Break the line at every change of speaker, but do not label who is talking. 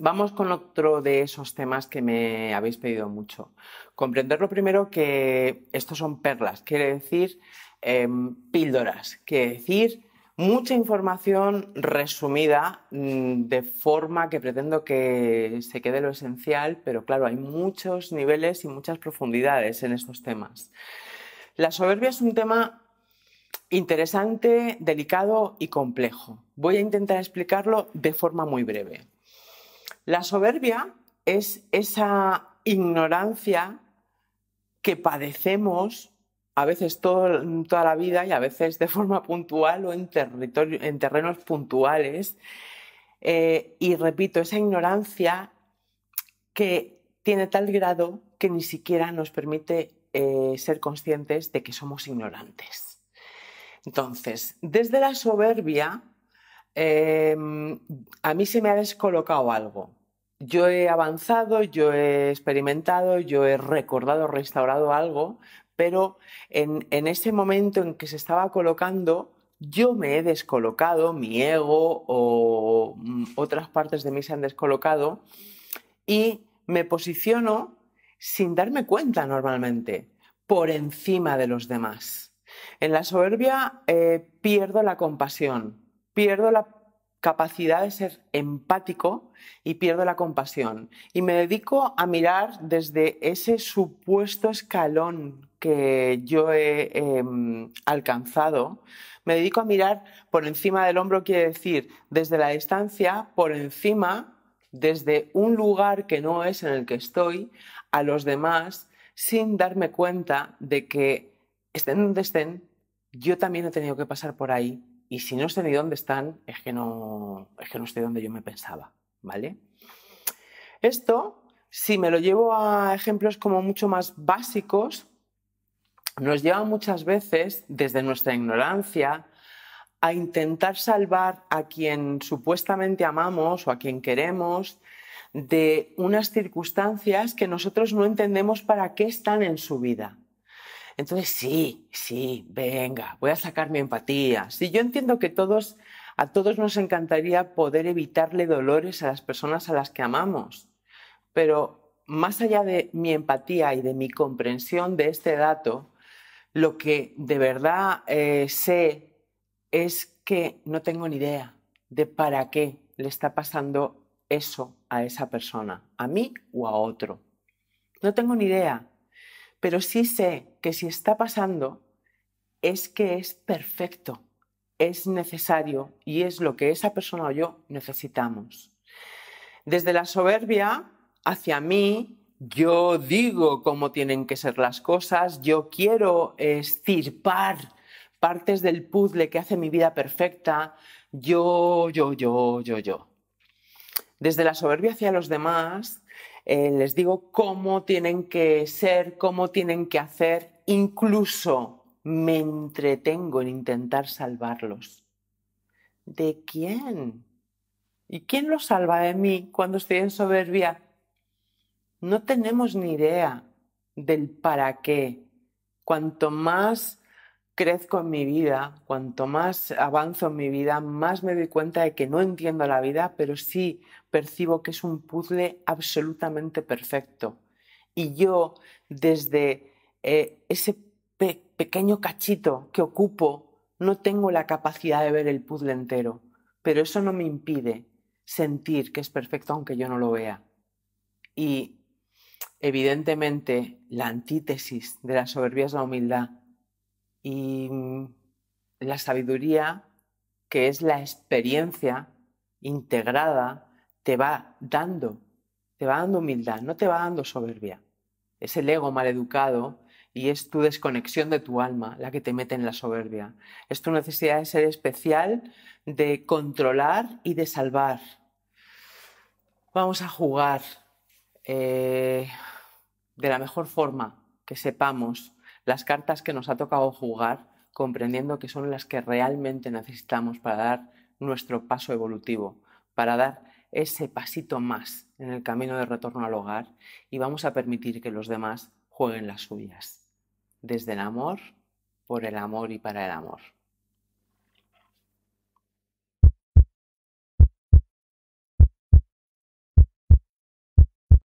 Vamos con otro de esos temas que me habéis pedido mucho. Comprender lo primero que estos son perlas, quiere decir em, píldoras, quiere decir mucha información resumida mm, de forma que pretendo que se quede lo esencial, pero claro, hay muchos niveles y muchas profundidades en estos temas. La soberbia es un tema interesante, delicado y complejo. Voy a intentar explicarlo de forma muy breve. La soberbia es esa ignorancia que padecemos a veces toda la vida y a veces de forma puntual o en, en terrenos puntuales. Eh, y repito, esa ignorancia que tiene tal grado que ni siquiera nos permite eh, ser conscientes de que somos ignorantes. Entonces, desde la soberbia, eh, a mí se me ha descolocado algo yo he avanzado, yo he experimentado, yo he recordado, restaurado algo, pero en, ese momento en que se estaba colocando, yo me he descolocado, mi ego o otras partes de mí se han descolocado y me posiciono sin darme cuenta normalmente, por encima de los demás. En la soberbia eh, pierdo la compasión, pierdo la capacidad de ser empático y pierdo la compasión. Y me dedico a mirar desde ese supuesto escalón que yo he em, alcanzado, me dedico a mirar por encima del hombro, quiere decir, desde la distancia, por encima, desde un lugar que no es en el que estoy, a los demás, sin darme cuenta de que, estén donde estén, yo también he tenido que pasar por ahí y si no sé ni dónde están, es que no, es no estoy donde yo me pensaba, ¿vale? Esto, si me lo llevo a ejemplos como mucho más básicos, nos lleva muchas veces, desde nuestra ignorancia, a intentar salvar a quien supuestamente amamos o a quien queremos de unas circunstancias que nosotros no entendemos para qué están en su vida. Entonces, sí, sí, venga, voy a sacar mi empatía. Sí, yo entiendo que todos, a todos nos encantaría poder evitarle dolores a las personas a las que amamos, pero más allá de mi empatía y de mi comprensión de este dato, lo que de verdad eh, sé es que no tengo ni idea de para qué le está pasando eso a esa persona, a mí o a otro. No tengo ni idea pero sí sé que si está pasando es que es perfecto, es necesario y es lo que esa persona o yo necesitamos. Desde la soberbia hacia mí, yo digo cómo tienen que ser las cosas, yo quiero estirpar partes del puzzle que hace mi vida perfecta, yo, yo, yo, yo, yo. Desde la soberbia hacia los demás eh, les digo cómo tienen que ser, cómo tienen que hacer, incluso me entretengo en intentar salvarlos. ¿De quién? ¿Y quién los salva de mí cuando estoy en soberbia? No tenemos ni idea del para qué. Cuanto más crezco en mi vida, cuanto más avanzo en mi vida, más me doy cuenta de que no entiendo la vida, pero sí percibo que es un puzzle absolutamente perfecto. Y yo, desde eh, ese pequeño cachito que ocupo, no tengo la capacidad de ver el puzzle entero, pero eso no me impide sentir que es perfecto aunque yo no lo vea. Y evidentemente la antítesis de la soberbia es la humildad y mm, la sabiduría, que es la experiencia integrada, te va dando, te va dando humildad, no te va dando soberbia. Es el ego maleducado y es tu desconexión de tu alma la que te mete en la soberbia. Es tu necesidad de ser especial, de controlar y de salvar. Vamos a jugar eh, de la mejor forma que sepamos las cartas que nos ha tocado jugar, comprendiendo que son las que realmente necesitamos para dar nuestro paso evolutivo, para dar ese pasito más en el camino de retorno al hogar y vamos a permitir que los demás jueguen las suyas. Desde el amor, por el amor y para el amor.